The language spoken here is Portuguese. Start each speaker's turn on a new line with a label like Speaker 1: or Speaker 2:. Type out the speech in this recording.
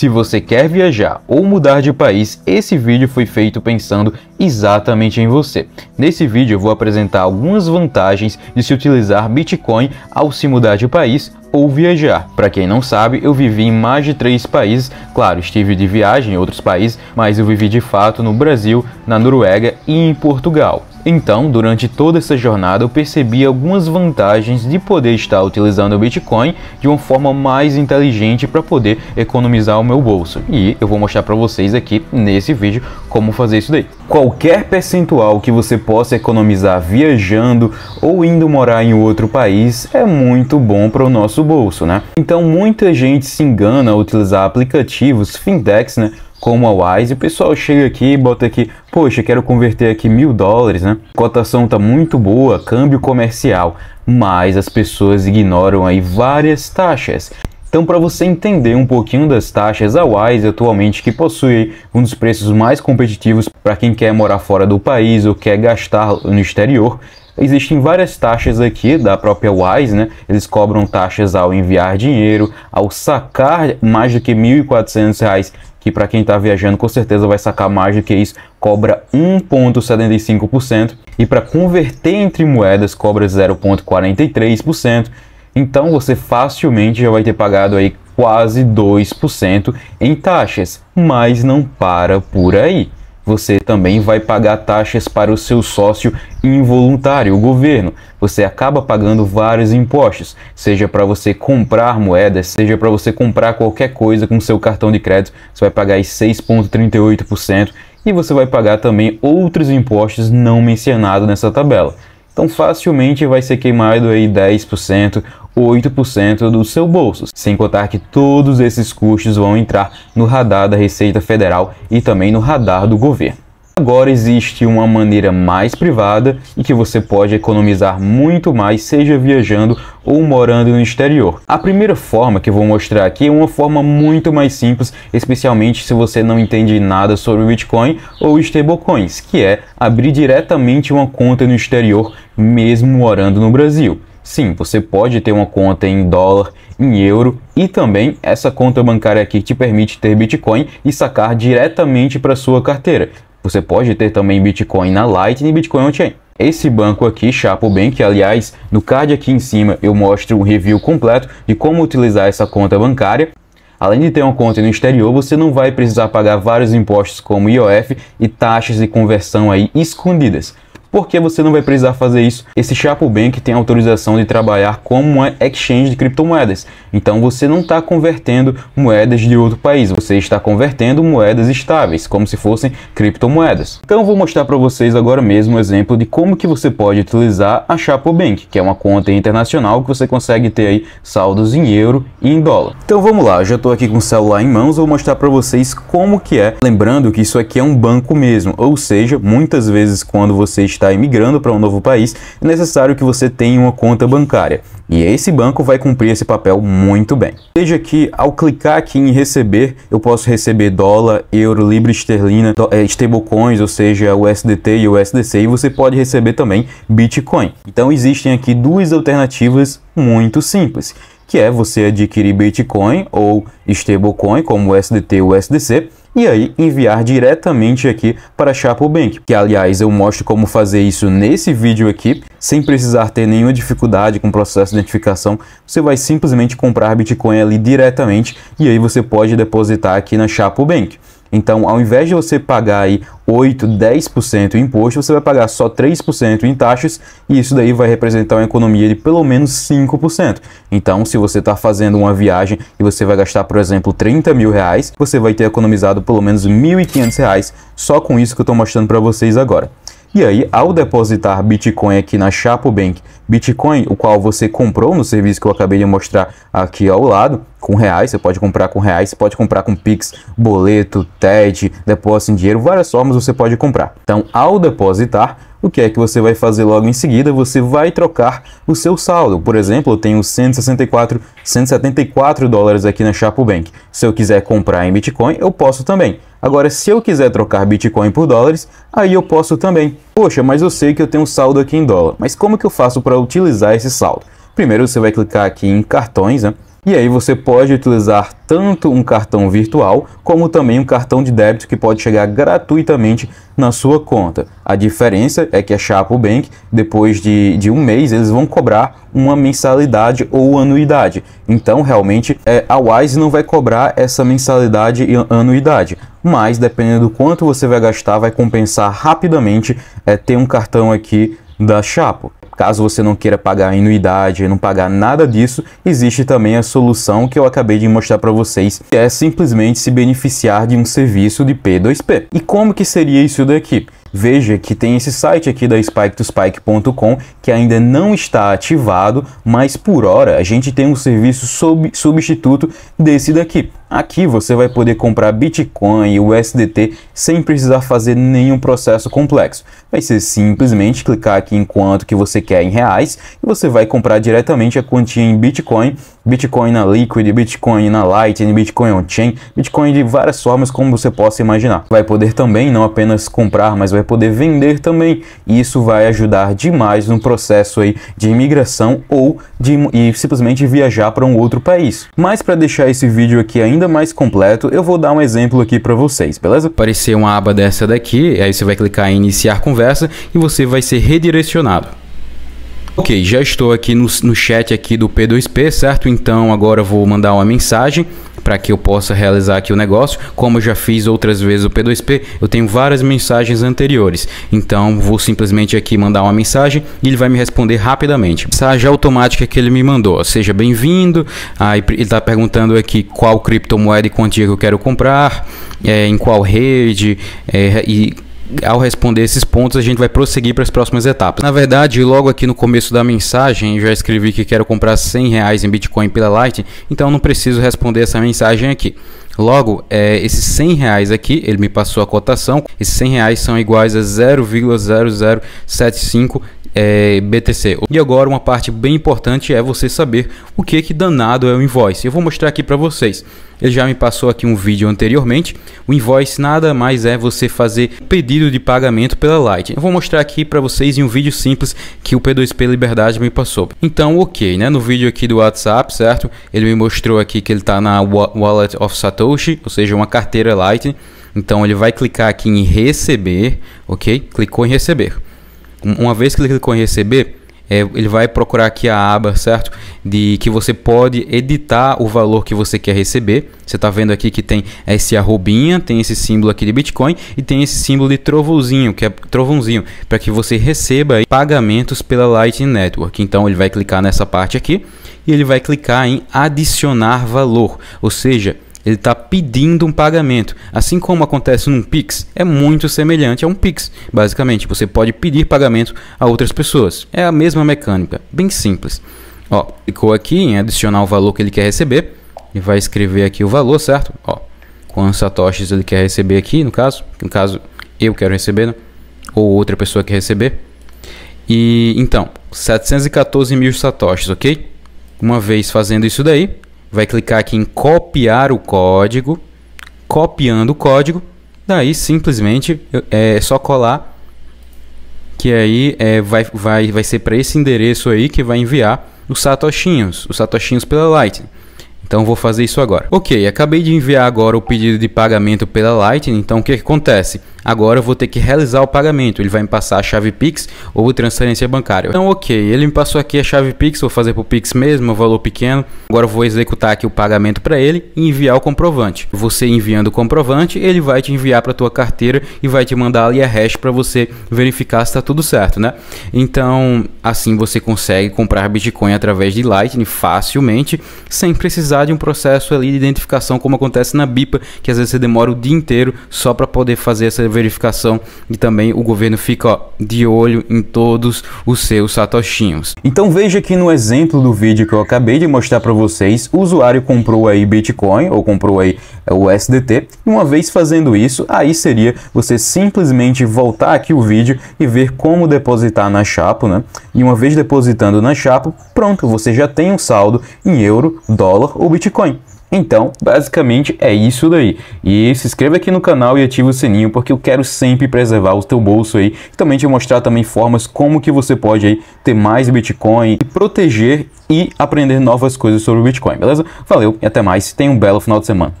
Speaker 1: Se você quer viajar ou mudar de país, esse vídeo foi feito pensando exatamente em você. Nesse vídeo eu vou apresentar algumas vantagens de se utilizar Bitcoin ao se mudar de país ou viajar. Para quem não sabe, eu vivi em mais de três países. Claro, estive de viagem em outros países, mas eu vivi de fato no Brasil, na Noruega e em Portugal. Então, durante toda essa jornada, eu percebi algumas vantagens de poder estar utilizando o Bitcoin de uma forma mais inteligente para poder economizar o meu bolso. E eu vou mostrar para vocês aqui nesse vídeo como fazer isso daí qualquer percentual que você possa economizar viajando ou indo morar em outro país é muito bom para o nosso bolso, né? Então muita gente se engana a utilizar aplicativos fintechs, né? Como a Wise, o pessoal chega aqui e bota aqui, poxa, quero converter aqui mil dólares, né? Cotação tá muito boa, câmbio comercial, mas as pessoas ignoram aí várias taxas. Então, para você entender um pouquinho das taxas, a Wise atualmente que possui um dos preços mais competitivos para quem quer morar fora do país ou quer gastar no exterior, existem várias taxas aqui da própria Wise, né? Eles cobram taxas ao enviar dinheiro, ao sacar mais do que R$ 1.400, que para quem está viajando com certeza vai sacar mais do que isso, cobra 1.75%, e para converter entre moedas cobra 0.43%. Então você facilmente já vai ter pagado aí quase 2% em taxas, mas não para por aí. Você também vai pagar taxas para o seu sócio involuntário, o governo. Você acaba pagando vários impostos, seja para você comprar moedas, seja para você comprar qualquer coisa com seu cartão de crédito, você vai pagar 6,38% e você vai pagar também outros impostos não mencionados nessa tabela. Então facilmente vai ser queimado aí 10%, 8% do seu bolso, sem contar que todos esses custos vão entrar no radar da Receita Federal e também no radar do governo. Agora existe uma maneira mais privada e que você pode economizar muito mais, seja viajando ou morando no exterior. A primeira forma que eu vou mostrar aqui é uma forma muito mais simples, especialmente se você não entende nada sobre Bitcoin ou stablecoins, que é abrir diretamente uma conta no exterior, mesmo morando no Brasil. Sim, você pode ter uma conta em dólar, em euro e também essa conta bancária aqui te permite ter Bitcoin e sacar diretamente para sua carteira. Você pode ter também Bitcoin na Lightning e Bitcoin on-chain. Esse banco aqui, Chapo Bank, aliás, no card aqui em cima eu mostro um review completo de como utilizar essa conta bancária. Além de ter uma conta no exterior, você não vai precisar pagar vários impostos como IOF e taxas de conversão aí escondidas porque você não vai precisar fazer isso. Esse Chapo Bank tem autorização de trabalhar como uma exchange de criptomoedas. Então você não está convertendo moedas de outro país, você está convertendo moedas estáveis, como se fossem criptomoedas. Então vou mostrar para vocês agora mesmo um exemplo de como que você pode utilizar a Chapo Bank, que é uma conta internacional que você consegue ter aí saldos em euro e em dólar. Então vamos lá, já estou aqui com o celular em mãos, vou mostrar para vocês como que é. Lembrando que isso aqui é um banco mesmo, ou seja, muitas vezes quando vocês está emigrando para um novo país, é necessário que você tenha uma conta bancária. E esse banco vai cumprir esse papel muito bem. Veja que ao clicar aqui em receber, eu posso receber dólar, euro, libra esterlina, eh, stablecoins, ou seja, o SDT e o SDC, e você pode receber também Bitcoin. Então existem aqui duas alternativas muito simples que é você adquirir Bitcoin ou stablecoin como USDT ou USDC e aí enviar diretamente aqui para a Chapo Bank, que aliás eu mostro como fazer isso nesse vídeo aqui, sem precisar ter nenhuma dificuldade com o processo de identificação, você vai simplesmente comprar Bitcoin ali diretamente e aí você pode depositar aqui na Chapo Bank. Então, ao invés de você pagar aí 8, 10% em imposto, você vai pagar só 3% em taxas e isso daí vai representar uma economia de pelo menos 5%. Então, se você está fazendo uma viagem e você vai gastar, por exemplo, 30 mil reais, você vai ter economizado pelo menos 1.500 reais só com isso que eu estou mostrando para vocês agora. E aí, ao depositar Bitcoin aqui na Chapo Bank, Bitcoin, o qual você comprou no serviço que eu acabei de mostrar aqui ao lado, com reais, você pode comprar com reais, você pode comprar com Pix, boleto, TED, depósito em dinheiro, várias formas você pode comprar. Então, ao depositar, o que é que você vai fazer logo em seguida? Você vai trocar o seu saldo. Por exemplo, eu tenho 164, 174 dólares aqui na Chapo Bank. Se eu quiser comprar em Bitcoin, eu posso também. Agora, se eu quiser trocar Bitcoin por dólares, aí eu posso também. Poxa, mas eu sei que eu tenho um saldo aqui em dólar. Mas como que eu faço para utilizar esse saldo? Primeiro você vai clicar aqui em cartões, né? E aí você pode utilizar tanto um cartão virtual como também um cartão de débito que pode chegar gratuitamente na sua conta. A diferença é que a Chapo Bank, depois de, de um mês, eles vão cobrar uma mensalidade ou anuidade. Então, realmente, é, a Wise não vai cobrar essa mensalidade e anuidade. Mas, dependendo do quanto você vai gastar, vai compensar rapidamente é, ter um cartão aqui da Chapo. Caso você não queira pagar anuidade e não pagar nada disso, existe também a solução que eu acabei de mostrar para vocês, que é simplesmente se beneficiar de um serviço de P2P. E como que seria isso daqui? Veja que tem esse site aqui da spike2spike.com que ainda não está ativado, mas por hora a gente tem um serviço sub substituto desse daqui. Aqui você vai poder comprar Bitcoin e USDT sem precisar fazer nenhum processo complexo. Vai ser simplesmente clicar aqui em quanto que você quer em reais e você vai comprar diretamente a quantia em Bitcoin, Bitcoin na Liquid, Bitcoin na Lightning, Bitcoin on-chain, Bitcoin de várias formas como você possa imaginar. Vai poder também não apenas comprar, mas vai vai poder vender também. E isso vai ajudar demais no processo aí de imigração ou de e simplesmente viajar para um outro país. Mas para deixar esse vídeo aqui ainda mais completo, eu vou dar um exemplo aqui para vocês, beleza? Aparecer uma aba dessa daqui, aí você vai clicar em iniciar conversa e você vai ser redirecionado. Ok, já estou aqui no, no chat aqui do P2P, certo? Então agora eu vou mandar uma mensagem para que eu possa realizar aqui o negócio. Como eu já fiz outras vezes o P2P, eu tenho várias mensagens anteriores. Então vou simplesmente aqui mandar uma mensagem e ele vai me responder rapidamente. Mensagem automática que ele me mandou. Seja bem-vindo. Aí ele está perguntando aqui qual criptomoeda e quantia que eu quero comprar, é, em qual rede é, e ao responder esses pontos, a gente vai prosseguir para as próximas etapas. Na verdade, logo aqui no começo da mensagem, já escrevi que quero comprar 100 reais em Bitcoin pela Lightning, então não preciso responder essa mensagem aqui. Logo, é, esses 100 reais aqui, ele me passou a cotação, esses 100 reais são iguais a 0,0075 é, BTC. E agora uma parte bem importante é você saber o que que danado é o invoice. Eu vou mostrar aqui para vocês. Ele já me passou aqui um vídeo anteriormente. O invoice nada mais é você fazer pedido de pagamento pela Light. Eu vou mostrar aqui para vocês em um vídeo simples que o P2P Liberdade me passou. Então, ok, né? No vídeo aqui do WhatsApp, certo? Ele me mostrou aqui que ele está na Wallet of Satoshi, ou seja, uma carteira Light. Então, ele vai clicar aqui em receber, ok? Clicou em receber. Uma vez que ele clicou em receber, é, ele vai procurar aqui a aba, certo? De que você pode editar o valor que você quer receber. Você está vendo aqui que tem esse arrobinha, tem esse símbolo aqui de Bitcoin e tem esse símbolo de trovãozinho, que é trovãozinho, para que você receba pagamentos pela Lightning Network. Então ele vai clicar nessa parte aqui e ele vai clicar em adicionar valor, ou seja, ele está pedindo um pagamento. Assim como acontece num Pix, é muito semelhante a um Pix. Basicamente, você pode pedir pagamento a outras pessoas. É a mesma mecânica, bem simples. Ó, clicou aqui em adicionar o valor que ele quer receber e vai escrever aqui o valor, certo? Ó, quantos satoshis ele quer receber aqui, no caso, no caso eu quero receber, né? ou outra pessoa quer receber. E então, 714 mil satoshis, ok? Uma vez fazendo isso daí, vai clicar aqui em copiar o código, copiando o código, daí simplesmente é só colar, que aí é, vai, vai, vai ser para esse endereço aí que vai enviar os satoshinhos, os satoshinhos pela Lightning. Então vou fazer isso agora. Ok, acabei de enviar agora o pedido de pagamento pela Lightning, então o que, que acontece? Agora eu vou ter que realizar o pagamento. Ele vai me passar a chave Pix ou transferência bancária. Então, ok, ele me passou aqui a chave Pix, vou fazer para o Pix mesmo, valor pequeno. Agora eu vou executar aqui o pagamento para ele e enviar o comprovante. Você enviando o comprovante, ele vai te enviar para a tua carteira e vai te mandar ali a hash para você verificar se está tudo certo, né? Então, assim você consegue comprar Bitcoin através de Lightning facilmente, sem precisar de um processo ali de identificação como acontece na BIPA, que às vezes você demora o dia inteiro só para poder fazer essa verificação e também o governo fica ó, de olho em todos os seus satoshinhos. Então veja que no exemplo do vídeo que eu acabei de mostrar para vocês, o usuário comprou aí Bitcoin ou comprou aí é, o SDT. Uma vez fazendo isso, aí seria você simplesmente voltar aqui o vídeo e ver como depositar na Chapo, né? E uma vez depositando na Chapo, pronto, você já tem um saldo em euro, dólar ou Bitcoin. Então, basicamente é isso daí. E se inscreva aqui no canal e ative o sininho, porque eu quero sempre preservar o teu bolso aí. E também te mostrar também formas como que você pode aí ter mais Bitcoin e proteger e aprender novas coisas sobre o Bitcoin, beleza? Valeu e até mais. Tenha um belo final de semana.